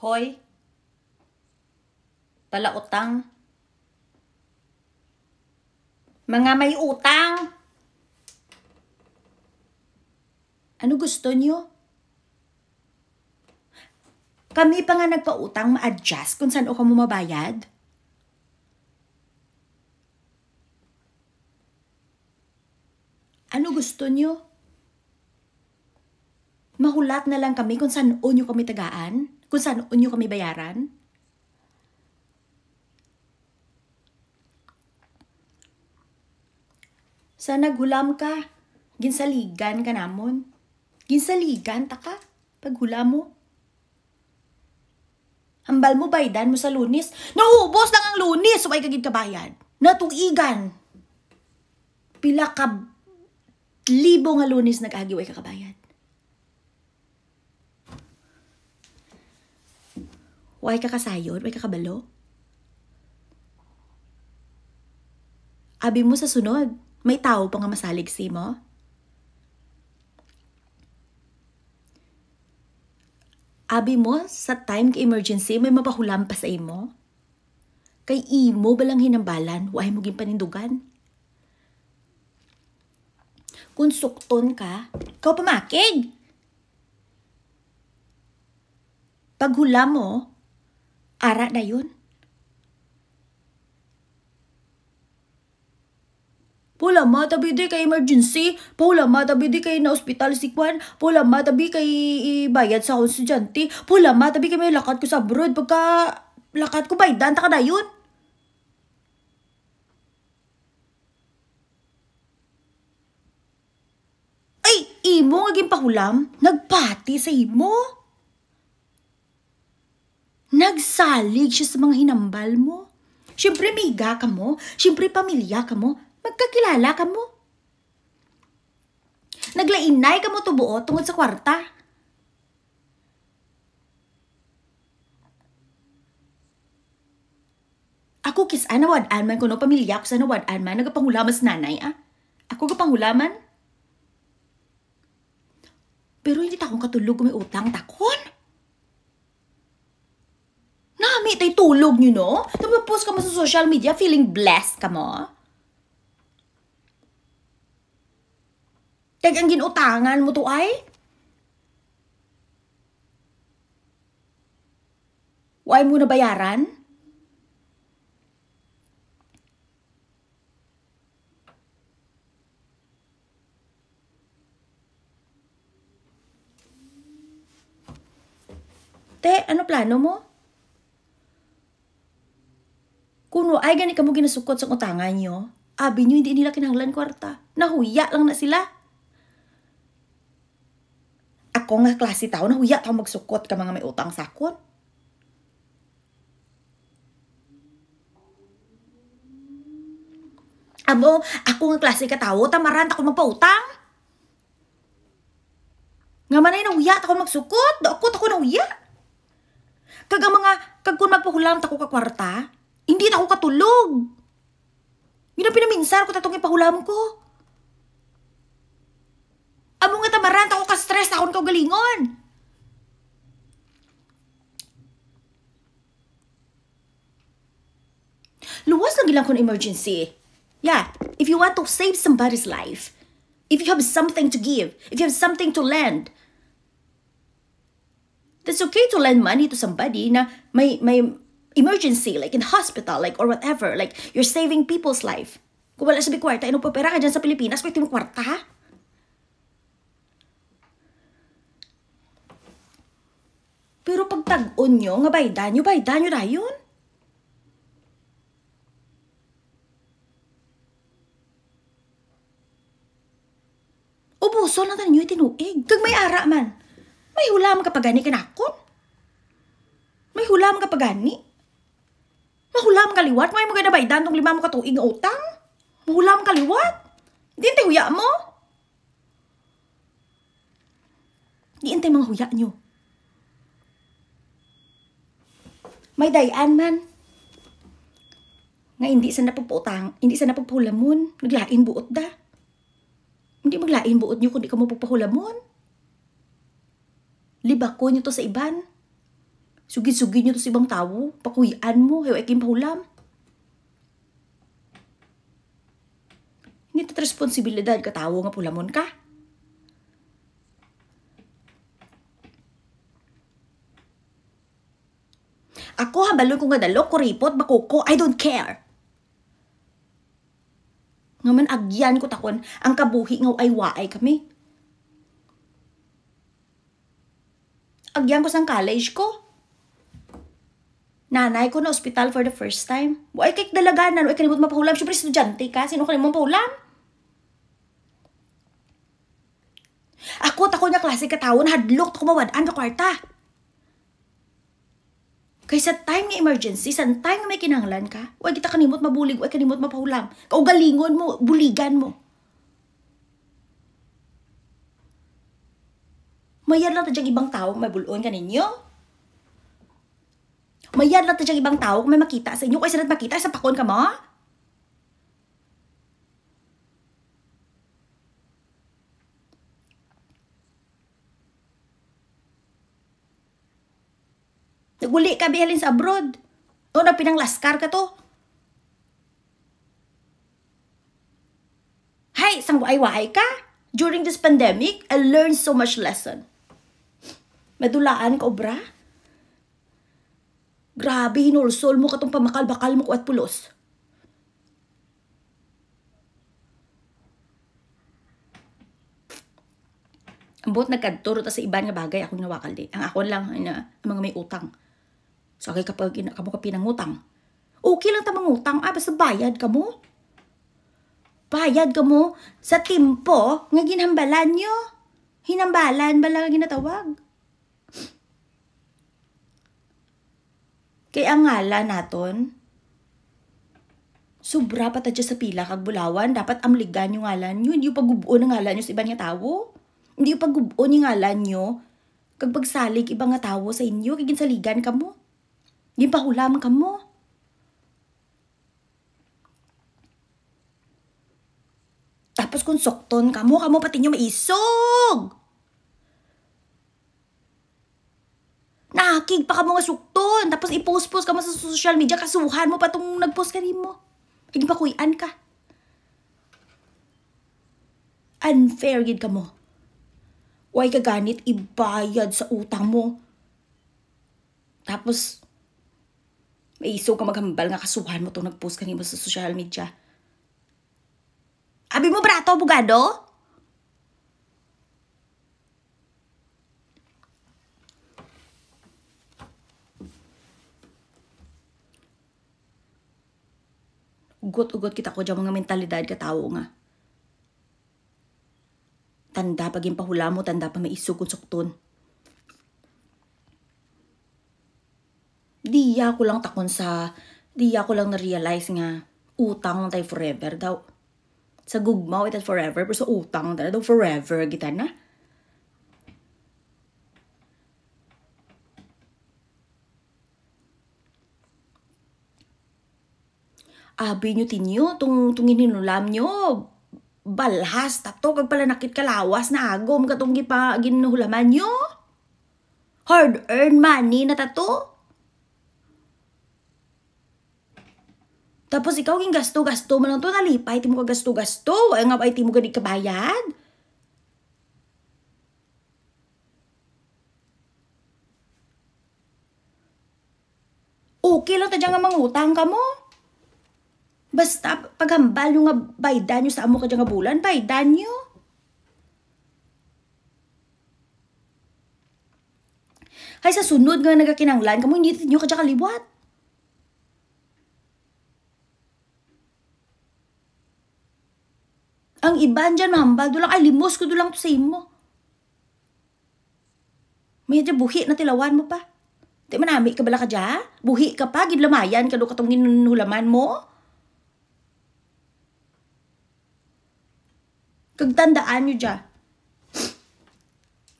hoy, palautang, mga may utang. Ano gusto nyo? Kami pa nga nagpautang ma-adjust kung saan o kamo mabayad. Ano gusto nyo? Mahulat na lang kami kung saan o nyo kami tagaan? Kung saan unyo kami bayaran? Sana gulam ka, ginsaligan ka namon. Ginsaligan ta ka, paghula mo. Hambal mo baydan mo sa lunis. Nauubos lang ang lunis, way kagid kabayad. Natuigan. Pila ka libo nga lunis nag-agi way kakabayad. Way kakasayon, way kakabalo. Abi mo sa sunod, may tao pa nga masalig si mo. Abi mo, sa time ka emergency, may mapahulam pa sa imo. Kay imo balang hinambalan, wahay mo panindugan. Kung sukton ka, ikaw pamakig. Paghula mo, Ara na yun. Pula matabi di kay emergency. Pula matabi di kay na ospital si Kwan. Pula matabi kay ibayad sa akong estudyante. Pula matabi kay may lakad ko sa abroad. Pagka lakad ko ba, idanta ka na Ay, imo nga pahulam. Nagpati sa imo. Nagsalig siya sa mga hinambal mo. Siyempre miga ka mo, siyempre pamilya ka mo, magkakilala ka mo. Naglainay ka mo tubuo tungod sa kwarta. Ako kis anawad anman ko no pamilya ko sa nawad anman nagapangulamas nanay ah. Ako gapangulaman? Pero hindi ta akong katulog may utang takon. tulog nyo, no? Tapos post ka mo sa social media, feeling blessed ka mo. Tag ang ginutangan mo to ay? Why mo na bayaran? Te, ano plano mo? Kuno ay gani kamo ginasukot sa utangan nyo, abi nyo hindi nila kinahanglan kwarta. Nahuya lang na sila. Ako nga klase tao, nahuya tao magsukot ka mga may utang sakot. Abo, ako nga klase ka tao, tamaran ko magpautang. Nga manay nahuya ako magsukot, doakot ako nahuya. Kag ang mga, kag kung magpahulam tako ka kwarta, hindi na ako katulog. Yun ang pinaminsar ko tatong ipahulam ko. Amo nga tamaran, ako ka-stress, ako ka galingon. Luwas lang ilang kong emergency. Yeah, if you want to save somebody's life, if you have something to give, if you have something to lend, that's okay to lend money to somebody na may, may, emergency, like in hospital, like or whatever. Like, you're saving people's life. Kung wala sa may kwarta, eh, ano pera ka dyan sa Pilipinas, pwede mo kwarta, ha? Pero pag tag-on nyo, nga baydan nyo, baydan nyo na yun. Ubuso na tanin nyo itinuig. Kag may ara man. May hula man kapagani kanakon. May hula man kapagani. Mahulam kaliwat? May mga baydan tong lima mo katuig utang? Mahulam kaliwat? Di ente huya mo? Di ente mga huya nyo. May dayan man. Nga hindi sa napuputang, hindi sa napupulamon, naglain buot da. Hindi maglain buot nyo di ka mo pupahulamon. Libako nyo to sa iban. Sugid-sugid nyo to sa ibang tao. Pakuyaan mo. Hayo ikim pahulam. Hindi tat responsibilidad ka katawo nga pulamon ka. Ako ha, habalon ko nga dalo, kuripot, bakuko, I don't care. Nga agyan ko takon, ang kabuhi nga waay kami. Agyan ko sa college ko nanay ko na hospital for the first time. Buay kay dalaganan, uy kanimot mapahulam. Siyempre, estudyante ka. Sino kanimot mapahulam? Ako, tako na klase katawon, hadlok, tako mawadaan ka kwarta. Kay sa time nga emergency, sa time nga may kinanglan ka, uy kita kanimot mabulig, uy kanimot mapahulam. Kaugalingon mo, buligan mo. Mayar lang ta ibang tao mabulon ka ninyo. Mayad lang tadyang ibang tao kung may makita sa inyo. Kaysa na makita, sa pakon ka mo? Naguli ka bihalin sa abroad. O na pinanglaskar ka to. Hay, sang waay-waay ka? During this pandemic, I learned so much lesson. Madulaan ka, obra? Grabe, hinulsol mo katong pamakal-bakal mo ko at pulos. Ambot nagkadturo ta sa iban nga bagay akong nawakal di. Ang ako lang ang mga may utang. So kay kapag ina kamo ka pinangutang. Okay lang ta mangutang, ah basta bayad ka mo. Bayad ka mo sa timpo nga ginhambalan nyo. Hinambalan ba lang ginatawag? Kay ang ngala naton, sobra pa tadya sa pila kag bulawan, dapat amligan yung ngalan nyo, hindi yung pagubuo ng ngalan nyo sa ibang nga tawo. Hindi yung pagubuo ng ngalan nyo, kag pagsalig ibang nga tawo sa inyo, kay ginsaligan ka mo. Gimpahulam ka mo. Tapos kung sokton ka mo, kamo pati nyo maisog! makig pa ka mga sukton. Tapos ipost-post ka mo sa social media. Kasuhan mo pa itong nagpost ka rin mo. Hindi pa kuyan ka. Unfair gid ka mo. Why ka ganit ibayad sa utang mo? Tapos, may iso ka maghambal nga kasuhan mo itong nagpost kanina sa social media. Abi mo brato, bugado? ugot-ugot kita ko dyan mga mentalidad katawo nga. Tanda pagin pahula mo, tanda pa may isugon sukton. Diya ko lang takon sa, diya ko lang na-realize nga, utang tayo forever daw. Sa gugmaw, ito forever, pero sa utang tayo daw forever, kita na. abi nyo tinyo, tung, tungin hinulam nyo, balhas, tato, kag pala nakit kalawas na agom, katong pa ginulaman nyo. Hard-earned money na tato. Tapos ikaw ging gasto-gasto man lang to, nalipay, ti mo ka gasto-gasto, ay nga ba, ti mo ka kabayad. Okay lang ta dyan nga mangutang ka mo. Basta paghambal nyo nga baydan nyo sa amo ka nga bulan, baydan nyo. Hay sa sunod nga nagakinanglan, kamo hindi nyo ka kaliwat. Ang iban dyan, mahambal, lang, ay limos ko dulang to sa imo. Medyo buhi na tilawan mo pa. Di manami ka bala ka dya? Buhi ka pa, gidlamayan ka do katong ginulaman mo? Kagtandaan nyo dyan.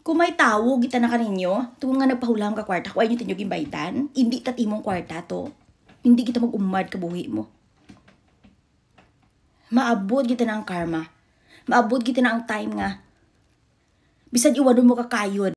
Kung may tawo, gita na kaninyo, tungo nga nagpahulam ka kwarta, kuwain nyo tinyog imbaitan, hindi tatimong kwarta to. Hindi kita mag-umad buhi mo. Maabot kita na ang karma. Maabot kita na ang time nga. Bisan iwanon mo ka kakayod.